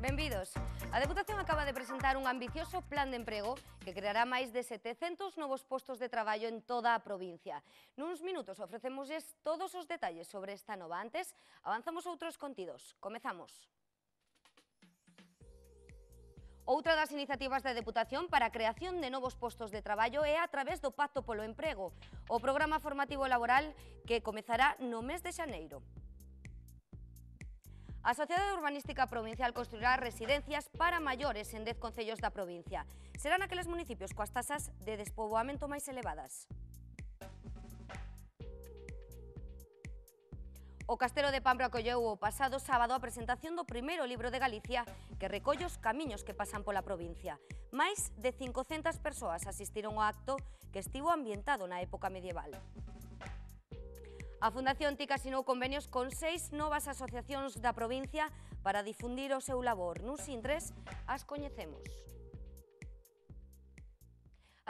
Benvidos. A Deputación acaba de presentar un ambicioso plan de emprego que creará máis de 700 novos postos de traballo en toda a provincia. Nuns minutos ofrecemos todos os detalles sobre esta nova. Antes, avanzamos outros contidos. Comezamos. Outra das iniciativas da Deputación para a creación de novos postos de traballo é a través do Pacto polo Emprego, o programa formativo laboral que comezará no mes de xaneiro. A Sociedade Urbanística Provincial construirá residencias para maiores en 10 concellos da provincia. Serán aqueles municipios coas tasas de despoboamento máis elevadas. O Castelo de Pambra acolleu o pasado sábado a presentación do primeiro libro de Galicia que recolle os camiños que pasan pola provincia. Mais de 500 persoas asistiron ao acto que estivo ambientado na época medieval. A Fundación TIC asinou convenios con seis novas asociacións da provincia para difundir o seu labor. sin tres, as coñecemos.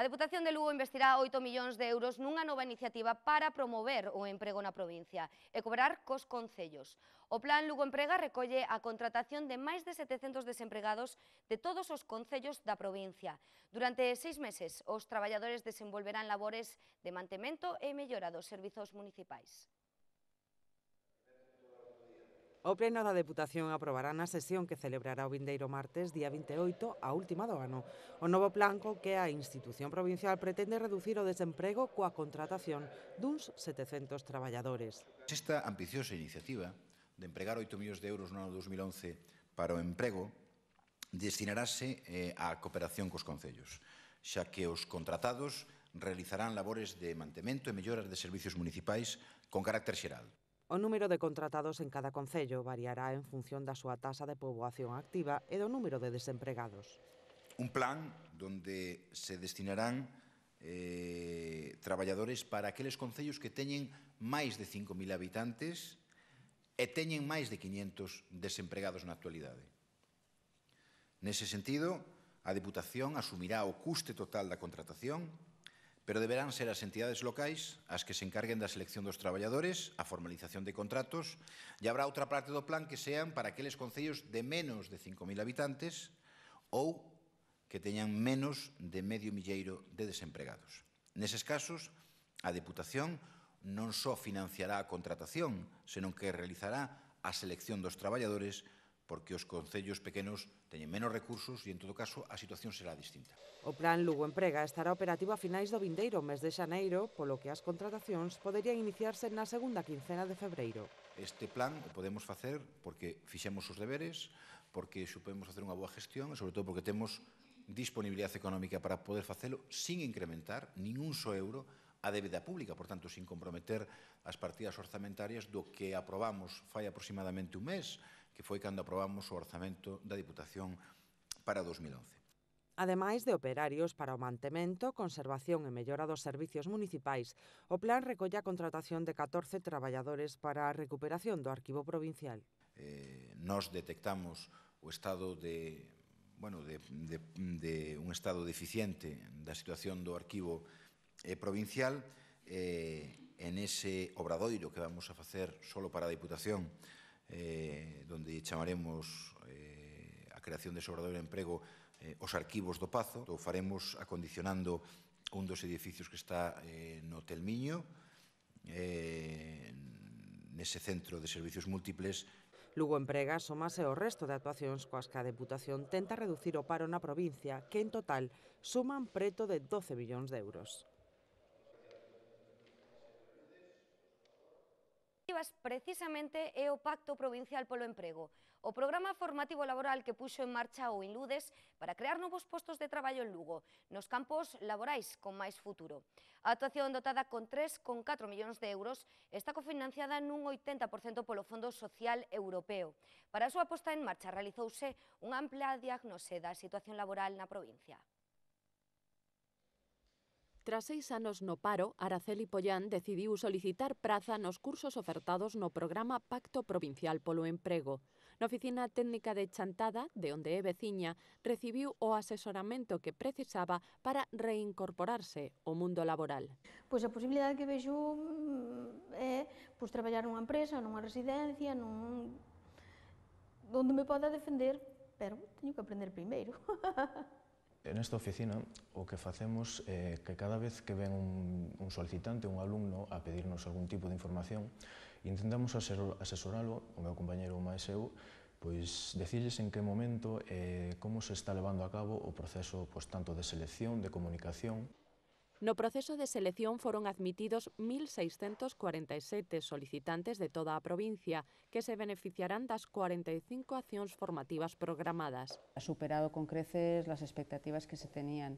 A Deputación de Lugo investirá 8 millóns de euros nunha nova iniciativa para promover o emprego na provincia e cobrar cos concellos. O Plan Lugo Emprega recolle a contratación de máis de 700 desempregados de todos os concellos da provincia. Durante seis meses, os traballadores desenvolverán labores de mantemento e mellora dos servizos municipais. O Pleno da Deputación aprobará na sesión que celebrará o vindeiro martes, día 28, a última do ano. O novo plan co que a institución provincial pretende reducir o desemprego coa contratación duns 700 traballadores. Esta ambiciosa iniciativa de empregar 8 millóns de euros no ano 2011 para o emprego destinarase eh, á cooperación cos concellos, xa que os contratados realizarán labores de mantemento e melloras de servicios municipais con carácter xeral. O número de contratados en cada concello variará en función da súa tasa de poboación activa e do número de desempregados. Un plan donde se destinarán eh, traballadores para aqueles concellos que teñen máis de 5.000 habitantes e teñen máis de 500 desempregados na actualidade. Nese sentido, a Deputación asumirá o custe total da contratación pero deberán ser as entidades locais as que se encarguen da selección dos traballadores, a formalización de contratos, e habrá outra parte do plan que sean para aqueles concellos de menos de 5.000 habitantes ou que teñan menos de medio milleiro de desempregados. Neses casos, a Deputación non só financiará a contratación, senón que realizará a selección dos traballadores porque os concellos pequenos teñen menos recursos e, en todo caso, a situación será distinta. O plan Lugo Emprega estará operativo a finais do vindeiro mes de xaneiro, polo que as contratacións poderían iniciarse na segunda quincena de febreiro. Este plan o podemos facer porque fixemos os deberes, porque supemos facer unha boa gestión e, sobre todo, porque temos disponibilidade económica para poder facelo sin incrementar ningún só euro a débeda pública, por tanto, sin comprometer as partidas orzamentarias do que aprobamos fai aproximadamente un mes, que foi cando aprobamos o orzamento da Diputación para 2011. Ademais de operarios para o mantemento, conservación e mellora dos servicios municipais, o plan recolle a contratación de 14 traballadores para a recuperación do arquivo provincial. Eh, nos detectamos o estado de bueno, de, de, de un estado deficiente da situación do arquivo eh, provincial eh, en ese obradoiro que vamos a facer solo para a Diputación eh, donde chamaremos eh, a creación de sobrador de emprego eh, os arquivos do Pazo, o faremos acondicionando un dos edificios que está eh, no Telmiño, eh, nese centro de servicios múltiples Lugo emprega somase o resto de actuacións coas que a Deputación tenta reducir o paro na provincia, que en total suman preto de 12 millóns de euros. iniciativas precisamente é o Pacto Provincial polo Emprego, o programa formativo laboral que puxo en marcha o Inludes para crear novos postos de traballo en Lugo, nos campos laborais con máis futuro. A actuación dotada con 3,4 millóns de euros está cofinanciada nun 80% polo Fondo Social Europeo. Para a súa posta en marcha realizouse unha ampla diagnose da situación laboral na provincia. Tras seis anos no paro, Araceli Pollán decidiu solicitar praza nos cursos ofertados no programa Pacto Provincial polo Emprego. Na Oficina Técnica de Chantada, de onde é veciña, recibiu o asesoramento que precisaba para reincorporarse ao mundo laboral. Pois a posibilidade que vexo mm, é pois, traballar nunha empresa, nunha residencia, nun... onde me poda defender, pero teño que aprender primeiro. nesta oficina o que facemos é eh, que cada vez que ven un, un solicitante, un alumno, a pedirnos algún tipo de información, intentamos asesorálo, o meu compañero máis eu, pois decirles en que momento e eh, como se está levando a cabo o proceso pois, tanto de selección, de comunicación, No proceso de selección foron admitidos 1.647 solicitantes de toda a provincia que se beneficiarán das 45 accións formativas programadas. Ha superado con creces las expectativas que se tenían.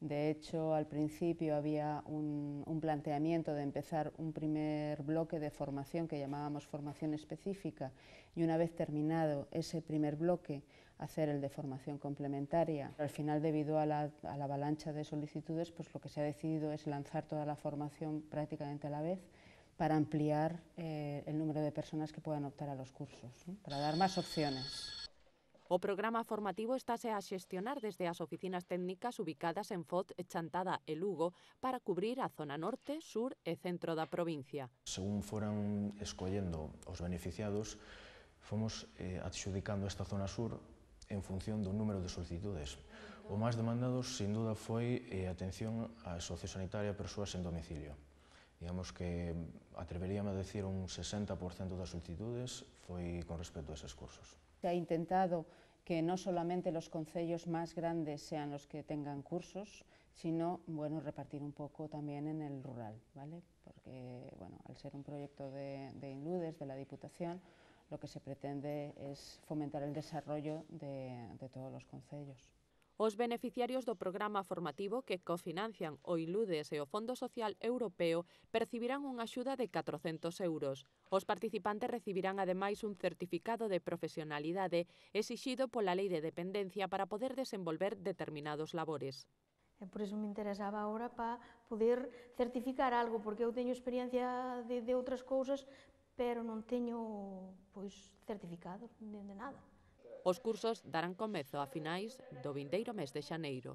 De hecho, al principio había un, planteamiento de empezar un primer bloque de formación que llamábamos formación específica y una vez terminado ese primer bloque, hacer el de formación complementaria. Al final, debido a la, avalancha de solicitudes, pues lo que se ha decidido es lanzar toda la formación prácticamente a la vez para ampliar eh, el número de personas que puedan optar a los cursos, para dar más opciones. O programa formativo estáse a xestionar desde as oficinas técnicas ubicadas en Foz, Chantada e Lugo para cubrir a zona norte, sur e centro da provincia. Según foran escollendo os beneficiados, fomos eh, adxudicando esta zona sur en función do número de solicitudes. O máis demandado, sin dúda, foi eh, atención a sociosanitaria a persoas en domicilio. Digamos que atreveríame a decir un 60% das solicitudes foi con respecto a eses cursos. se ha intentado que no solamente los concellos más grandes sean los que tengan cursos, sino bueno, repartir un poco también en el rural, porque al ser un proyecto de, INLUDES, de la Diputación, lo que se pretende es fomentar el desarrollo de todos los concellos. Os beneficiarios do programa formativo que cofinancian o ILUDES e o Fondo Social Europeo percibirán unha axuda de 400 euros. Os participantes recibirán ademais un certificado de profesionalidade exixido pola Lei de Dependencia para poder desenvolver determinados labores. por iso me interesaba agora para poder certificar algo, porque eu teño experiencia de, de outras cousas, pero non teño pois certificado de, de nada. Os cursos darán comezo a finais do vindeiro mes de xaneiro.